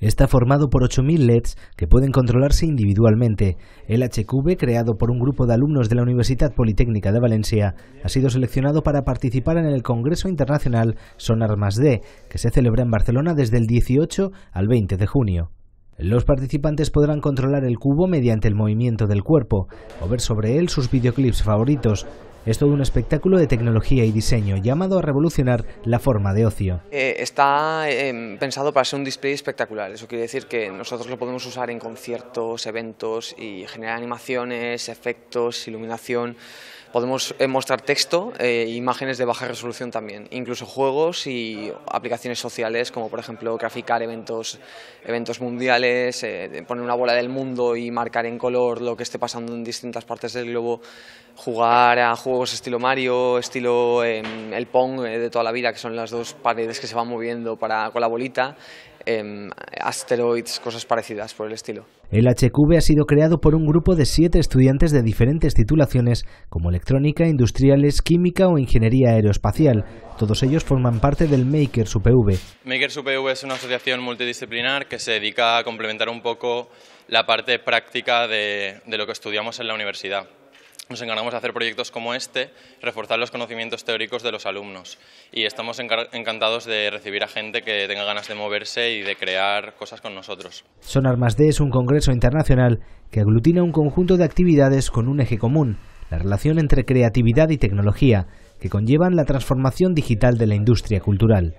Está formado por 8.000 LEDs que pueden controlarse individualmente. El HQV, creado por un grupo de alumnos de la Universidad Politécnica de Valencia, ha sido seleccionado para participar en el Congreso Internacional Son D, que se celebra en Barcelona desde el 18 al 20 de junio. Los participantes podrán controlar el cubo mediante el movimiento del cuerpo o ver sobre él sus videoclips favoritos. Es todo un espectáculo de tecnología y diseño llamado a revolucionar la forma de ocio. Eh, está em, pensado para ser un display espectacular. Eso quiere decir que nosotros lo podemos usar en conciertos, eventos y generar animaciones, efectos, iluminación. Podemos eh, mostrar texto e imágenes de baja resolución también, incluso juegos y aplicaciones sociales como por ejemplo graficar eventos, eventos mundiales, eh, poner una bola del mundo y marcar en color lo que esté pasando en distintas partes del globo, jugar a juegos estilo Mario, estilo em, el Pong de toda la vida, que son las dos paredes que se van moviendo para, con la bolita, eh, em, asteroides, cosas parecidas por el estilo. El HQV ha sido creado por un grupo de siete estudiantes de diferentes titulaciones, como electrónica, industriales, química o ingeniería aeroespacial. Todos ellos forman parte del Maker Supv. Maker Supv es una asociación multidisciplinar que se dedica a complementar un poco la parte práctica de lo que estudiamos en la universidad nos encargamos de hacer proyectos como este, reforzar los conocimientos teóricos de los alumnos. Y estamos encantados de recibir a gente que tenga ganas de moverse y de crear cosas con nosotros. Sonar D es un congreso internacional que aglutina un conjunto de actividades con un eje común, la relación entre creatividad y tecnología, que conllevan la transformación digital de la industria cultural.